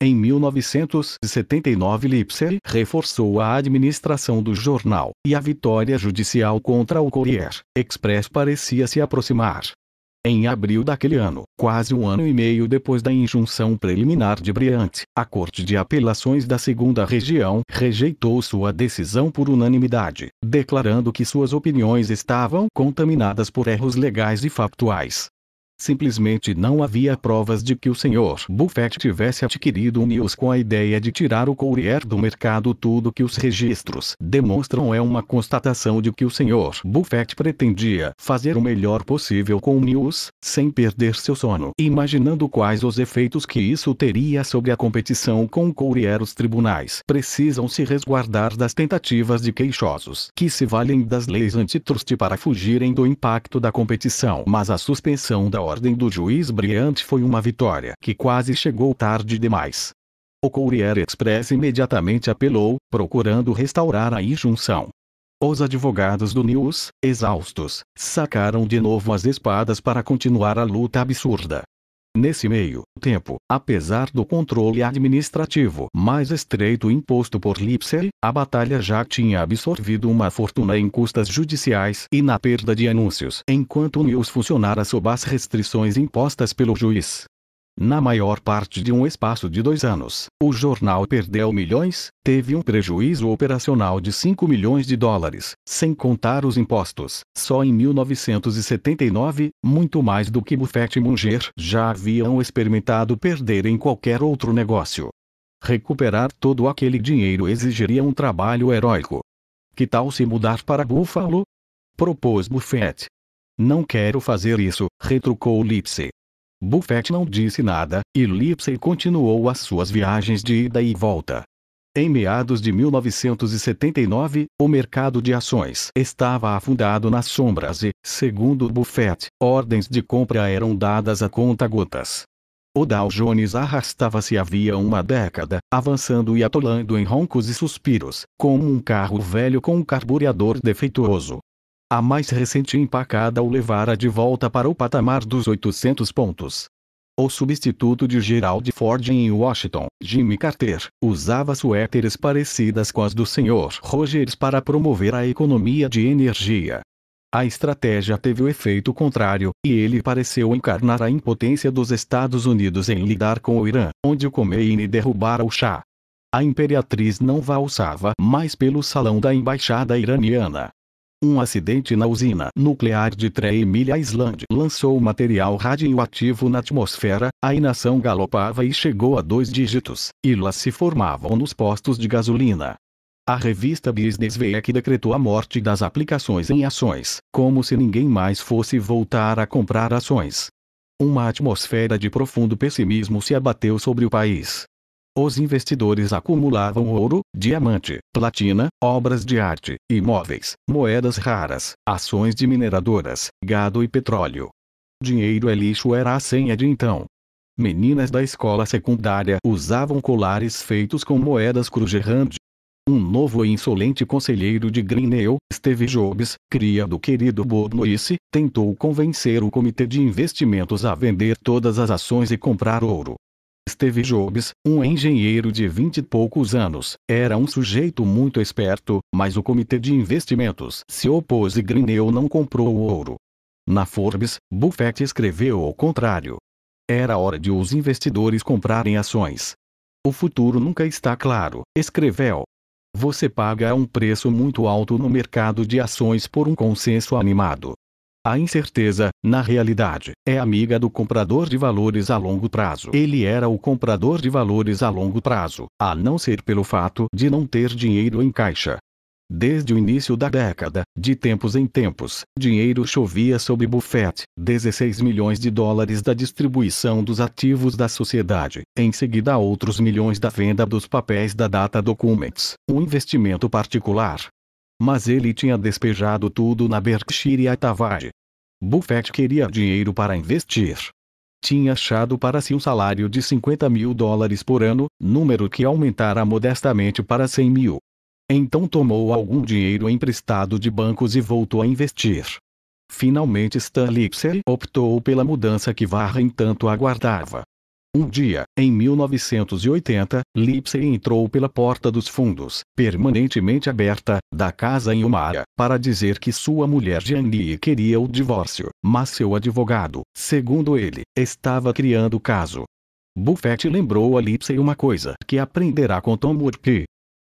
Em 1979 Lipser reforçou a administração do jornal, e a vitória judicial contra o Courier Express parecia se aproximar. Em abril daquele ano, quase um ano e meio depois da injunção preliminar de Briante, a Corte de Apelações da Segunda Região rejeitou sua decisão por unanimidade, declarando que suas opiniões estavam contaminadas por erros legais e factuais. Simplesmente não havia provas de que o Sr. Buffett tivesse adquirido o News com a ideia de tirar o courier do mercado. Tudo que os registros demonstram é uma constatação de que o Sr. Buffett pretendia fazer o melhor possível com o News, sem perder seu sono. Imaginando quais os efeitos que isso teria sobre a competição com o courier, os tribunais precisam se resguardar das tentativas de queixosos que se valem das leis antitruste para fugirem do impacto da competição. Mas a suspensão da ordem do juiz brilhante foi uma vitória que quase chegou tarde demais. O Courier Express imediatamente apelou, procurando restaurar a injunção. Os advogados do News, exaustos, sacaram de novo as espadas para continuar a luta absurda, Nesse meio tempo, apesar do controle administrativo mais estreito imposto por Lipser, a batalha já tinha absorvido uma fortuna em custas judiciais e na perda de anúncios, enquanto News funcionara sob as restrições impostas pelo juiz na maior parte de um espaço de dois anos, o jornal perdeu milhões, teve um prejuízo operacional de 5 milhões de dólares, sem contar os impostos. Só em 1979, muito mais do que Buffett e Munger já haviam experimentado perder em qualquer outro negócio. Recuperar todo aquele dinheiro exigiria um trabalho heróico. Que tal se mudar para Buffalo? Propôs Buffett. Não quero fazer isso, retrucou Lipsy. Buffett não disse nada, e Lipsey continuou as suas viagens de ida e volta. Em meados de 1979, o mercado de ações estava afundado nas sombras e, segundo Buffett, ordens de compra eram dadas a conta-gotas. O Dow Jones arrastava-se havia uma década, avançando e atolando em roncos e suspiros, como um carro velho com um carbureador defeituoso. A mais recente empacada o levara de volta para o patamar dos 800 pontos. O substituto de Gerald Ford em Washington, Jimmy Carter, usava suéteres parecidas com as do Sr. Rogers para promover a economia de energia. A estratégia teve o efeito contrário, e ele pareceu encarnar a impotência dos Estados Unidos em lidar com o Irã, onde o Khomeini derrubara o chá. A imperatriz não valsava mais pelo salão da embaixada iraniana. Um acidente na usina nuclear de Treemilha Island lançou material radioativo na atmosfera, a inação galopava e chegou a dois dígitos, ilhas se formavam nos postos de gasolina. A revista Business Week é decretou a morte das aplicações em ações, como se ninguém mais fosse voltar a comprar ações. Uma atmosfera de profundo pessimismo se abateu sobre o país. Os investidores acumulavam ouro, diamante, platina, obras de arte, imóveis, moedas raras, ações de mineradoras, gado e petróleo. Dinheiro é lixo era a assim senha de então. Meninas da escola secundária usavam colares feitos com moedas Krugerrand. Um novo e insolente conselheiro de Grinnell, Steve Jobs, cria do querido Bornoice, tentou convencer o comitê de investimentos a vender todas as ações e comprar ouro. Steve Jobs, um engenheiro de vinte e poucos anos, era um sujeito muito esperto, mas o comitê de investimentos se opôs e Grineu não comprou o ouro. Na Forbes, Buffett escreveu o contrário. Era hora de os investidores comprarem ações. O futuro nunca está claro, escreveu. Você paga um preço muito alto no mercado de ações por um consenso animado. A incerteza, na realidade, é amiga do comprador de valores a longo prazo. Ele era o comprador de valores a longo prazo, a não ser pelo fato de não ter dinheiro em caixa. Desde o início da década, de tempos em tempos, dinheiro chovia sobre Buffett, 16 milhões de dólares da distribuição dos ativos da sociedade, em seguida outros milhões da venda dos papéis da Data Documents, um investimento particular, mas ele tinha despejado tudo na Berkshire Hathaway. Buffett queria dinheiro para investir. Tinha achado para si um salário de 50 mil dólares por ano, número que aumentara modestamente para 100 mil. Então tomou algum dinheiro emprestado de bancos e voltou a investir. Finalmente Stanley optou pela mudança que Warren tanto aguardava. Um dia, em 1980, Lipsey entrou pela porta dos fundos, permanentemente aberta, da casa em uma para dizer que sua mulher Janie queria o divórcio, mas seu advogado, segundo ele, estava criando o caso. Buffett lembrou a Lipsey uma coisa que aprenderá com Tom Murphy.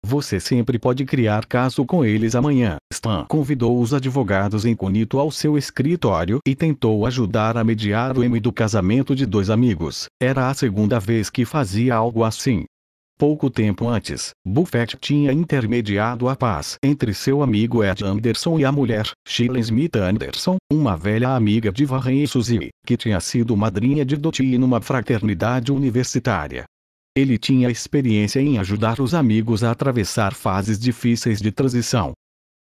Você sempre pode criar caso com eles amanhã. Stan convidou os advogados incognito ao seu escritório e tentou ajudar a mediar o M do casamento de dois amigos. Era a segunda vez que fazia algo assim. Pouco tempo antes, Buffett tinha intermediado a paz entre seu amigo Ed Anderson e a mulher, Sheila Smith Anderson, uma velha amiga de Warren e Suzy, que tinha sido madrinha de Dottie numa fraternidade universitária. Ele tinha experiência em ajudar os amigos a atravessar fases difíceis de transição.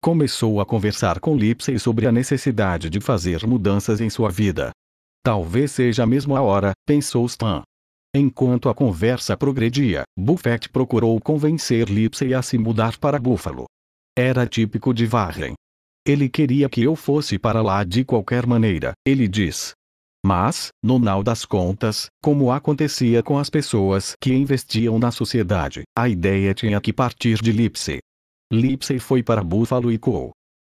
Começou a conversar com Lipsey sobre a necessidade de fazer mudanças em sua vida. Talvez seja mesmo a hora, pensou Stan. Enquanto a conversa progredia, Buffett procurou convencer Lipsey a se mudar para Buffalo. Era típico de Warren. Ele queria que eu fosse para lá de qualquer maneira, ele diz. Mas, no final das contas, como acontecia com as pessoas que investiam na sociedade, a ideia tinha que partir de Lipsey. Lipsey foi para Buffalo e Co.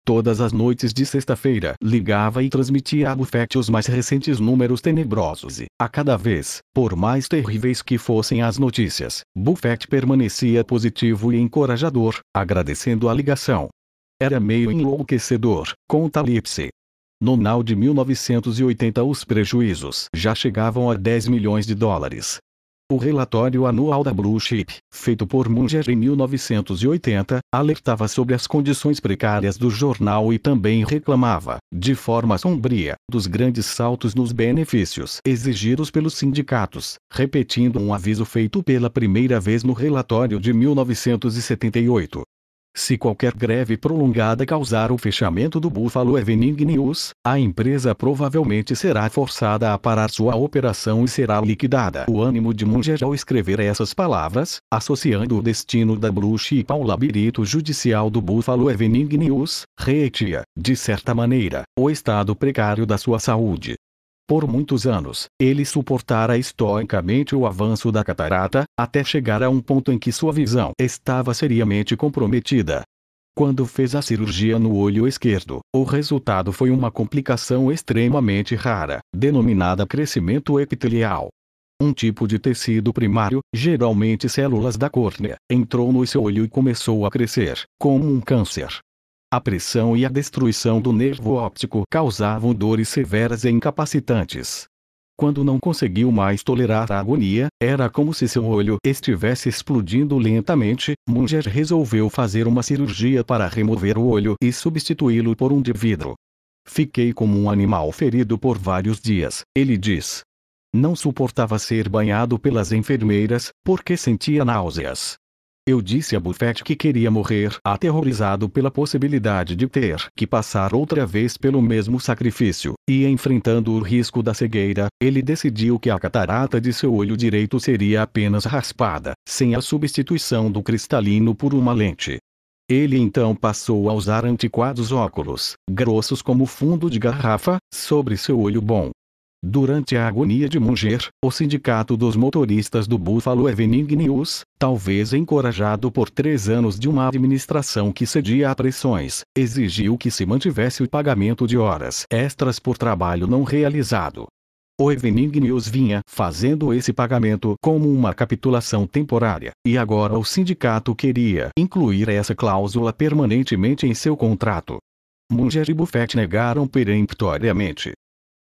Todas as noites de sexta-feira ligava e transmitia a Buffett os mais recentes números tenebrosos e, a cada vez, por mais terríveis que fossem as notícias, Buffett permanecia positivo e encorajador, agradecendo a ligação. Era meio enlouquecedor, conta Lipsey, no NAU de 1980 os prejuízos já chegavam a 10 milhões de dólares. O relatório anual da Blue Chip, feito por Munger em 1980, alertava sobre as condições precárias do jornal e também reclamava, de forma sombria, dos grandes saltos nos benefícios exigidos pelos sindicatos, repetindo um aviso feito pela primeira vez no relatório de 1978, se qualquer greve prolongada causar o fechamento do Buffalo Evening News, a empresa provavelmente será forçada a parar sua operação e será liquidada. O ânimo de Munger ao escrever essas palavras, associando o destino da Bluechip ao labirinto judicial do Buffalo Evening News, reetia, de certa maneira, o estado precário da sua saúde. Por muitos anos, ele suportara estoicamente o avanço da catarata, até chegar a um ponto em que sua visão estava seriamente comprometida. Quando fez a cirurgia no olho esquerdo, o resultado foi uma complicação extremamente rara, denominada crescimento epitelial. Um tipo de tecido primário, geralmente células da córnea, entrou no seu olho e começou a crescer, como um câncer. A pressão e a destruição do nervo óptico causavam dores severas e incapacitantes. Quando não conseguiu mais tolerar a agonia, era como se seu olho estivesse explodindo lentamente. Munger resolveu fazer uma cirurgia para remover o olho e substituí-lo por um de vidro. Fiquei como um animal ferido por vários dias, ele diz. Não suportava ser banhado pelas enfermeiras, porque sentia náuseas. Eu disse a Buffett que queria morrer, aterrorizado pela possibilidade de ter que passar outra vez pelo mesmo sacrifício, e enfrentando o risco da cegueira, ele decidiu que a catarata de seu olho direito seria apenas raspada, sem a substituição do cristalino por uma lente. Ele então passou a usar antiquados óculos, grossos como fundo de garrafa, sobre seu olho bom, Durante a agonia de Munger, o Sindicato dos Motoristas do Buffalo Evening News, talvez encorajado por três anos de uma administração que cedia a pressões, exigiu que se mantivesse o pagamento de horas extras por trabalho não realizado. O Evening News vinha fazendo esse pagamento como uma capitulação temporária, e agora o sindicato queria incluir essa cláusula permanentemente em seu contrato. Munger e Buffett negaram peremptoriamente,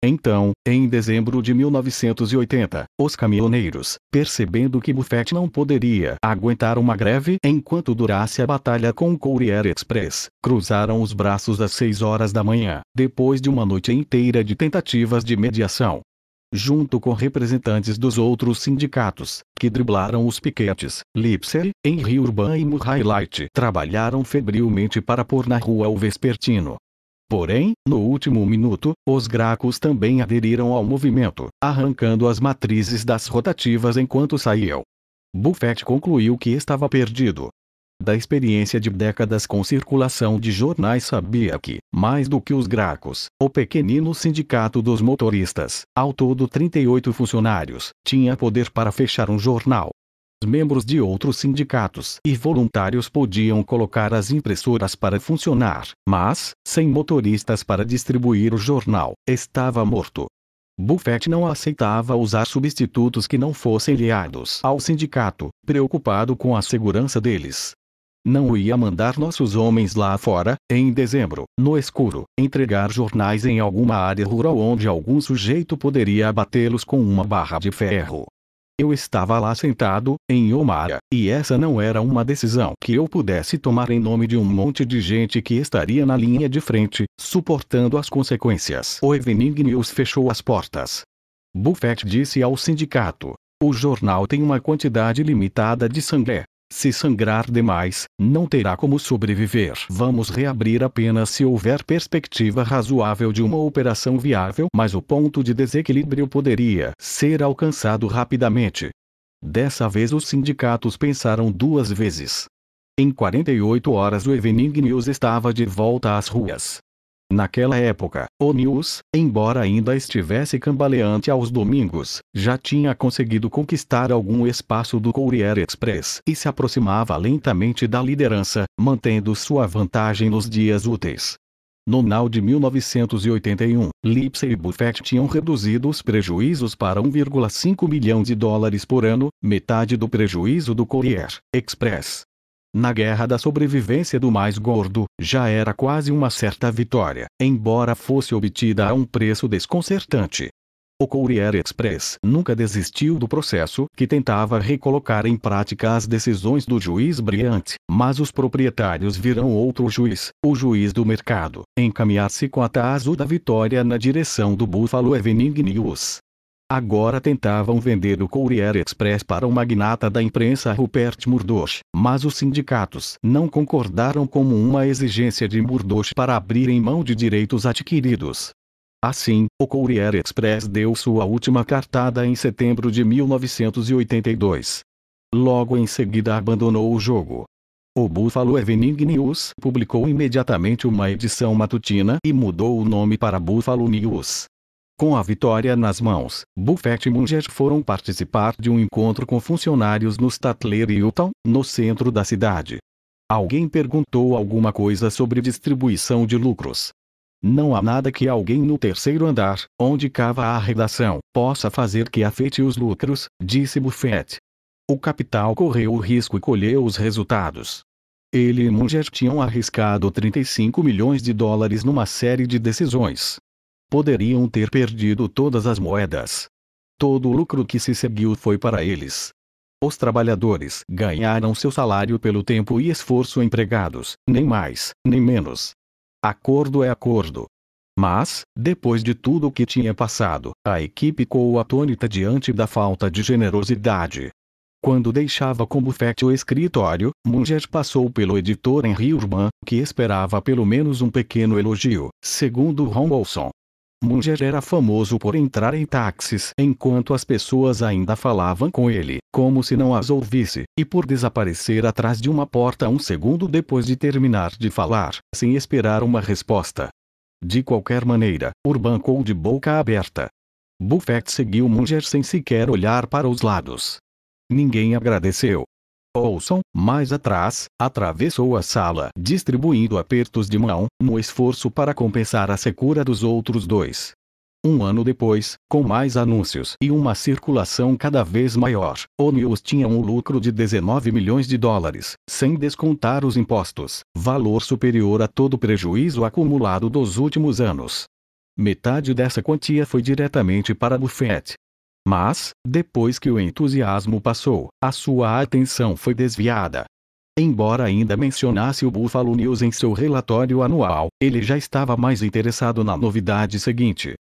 então, em dezembro de 1980, os caminhoneiros, percebendo que Buffett não poderia aguentar uma greve enquanto durasse a batalha com o Courier Express, cruzaram os braços às 6 horas da manhã, depois de uma noite inteira de tentativas de mediação junto com representantes dos outros sindicatos, que driblaram os piquetes. Lipser, Henry Urban e Murray Light trabalharam febrilmente para pôr na rua o vespertino, Porém, no último minuto, os Gracos também aderiram ao movimento, arrancando as matrizes das rotativas enquanto saíam. Buffett concluiu que estava perdido. Da experiência de décadas com circulação de jornais sabia que, mais do que os Gracos, o pequenino sindicato dos motoristas, ao todo 38 funcionários, tinha poder para fechar um jornal membros de outros sindicatos e voluntários podiam colocar as impressoras para funcionar, mas, sem motoristas para distribuir o jornal, estava morto. Buffett não aceitava usar substitutos que não fossem liados ao sindicato, preocupado com a segurança deles. Não ia mandar nossos homens lá fora, em dezembro, no escuro, entregar jornais em alguma área rural onde algum sujeito poderia abatê-los com uma barra de ferro. Eu estava lá sentado, em Omara, e essa não era uma decisão que eu pudesse tomar em nome de um monte de gente que estaria na linha de frente, suportando as consequências. O Evening News fechou as portas. Buffett disse ao sindicato. O jornal tem uma quantidade limitada de sangue. Se sangrar demais, não terá como sobreviver. Vamos reabrir apenas se houver perspectiva razoável de uma operação viável, mas o ponto de desequilíbrio poderia ser alcançado rapidamente. Dessa vez os sindicatos pensaram duas vezes. Em 48 horas o Evening News estava de volta às ruas. Naquela época, o News, embora ainda estivesse cambaleante aos domingos, já tinha conseguido conquistar algum espaço do Courier Express e se aproximava lentamente da liderança, mantendo sua vantagem nos dias úteis. No NAU de 1981, Lipsey e Buffett tinham reduzido os prejuízos para 1,5 milhão de dólares por ano, metade do prejuízo do Courier Express. Na guerra da sobrevivência do mais gordo, já era quase uma certa vitória, embora fosse obtida a um preço desconcertante. O Courier Express nunca desistiu do processo que tentava recolocar em prática as decisões do juiz brilhante, mas os proprietários viram outro juiz, o juiz do mercado, encaminhar-se com a tazo da vitória na direção do Buffalo Evening News. Agora tentavam vender o Courier Express para o magnata da imprensa Rupert Murdoch, mas os sindicatos não concordaram com uma exigência de Murdoch para em mão de direitos adquiridos. Assim, o Courier Express deu sua última cartada em setembro de 1982. Logo em seguida abandonou o jogo. O Buffalo Evening News publicou imediatamente uma edição matutina e mudou o nome para Buffalo News. Com a vitória nas mãos, Buffett e Munger foram participar de um encontro com funcionários no Statler Hilton, no centro da cidade. Alguém perguntou alguma coisa sobre distribuição de lucros. Não há nada que alguém no terceiro andar, onde cava a redação, possa fazer que afete os lucros, disse Buffett. O capital correu o risco e colheu os resultados. Ele e Munger tinham arriscado 35 milhões de dólares numa série de decisões. Poderiam ter perdido todas as moedas. Todo o lucro que se seguiu foi para eles. Os trabalhadores ganharam seu salário pelo tempo e esforço empregados, nem mais, nem menos. Acordo é acordo. Mas, depois de tudo o que tinha passado, a equipe ficou atônita diante da falta de generosidade. Quando deixava o Buffett o escritório, Munger passou pelo editor Henry Urban, que esperava pelo menos um pequeno elogio, segundo Ron Olson. Munger era famoso por entrar em táxis enquanto as pessoas ainda falavam com ele, como se não as ouvisse, e por desaparecer atrás de uma porta um segundo depois de terminar de falar, sem esperar uma resposta. De qualquer maneira, Urban ou de boca aberta. Buffett seguiu Munger sem sequer olhar para os lados. Ninguém agradeceu, Olson, mais atrás, atravessou a sala distribuindo apertos de mão, no esforço para compensar a secura dos outros dois. Um ano depois, com mais anúncios e uma circulação cada vez maior, o News tinha um lucro de 19 milhões de dólares, sem descontar os impostos, valor superior a todo o prejuízo acumulado dos últimos anos. Metade dessa quantia foi diretamente para Buffett, mas, depois que o entusiasmo passou, a sua atenção foi desviada. Embora ainda mencionasse o Buffalo News em seu relatório anual, ele já estava mais interessado na novidade seguinte.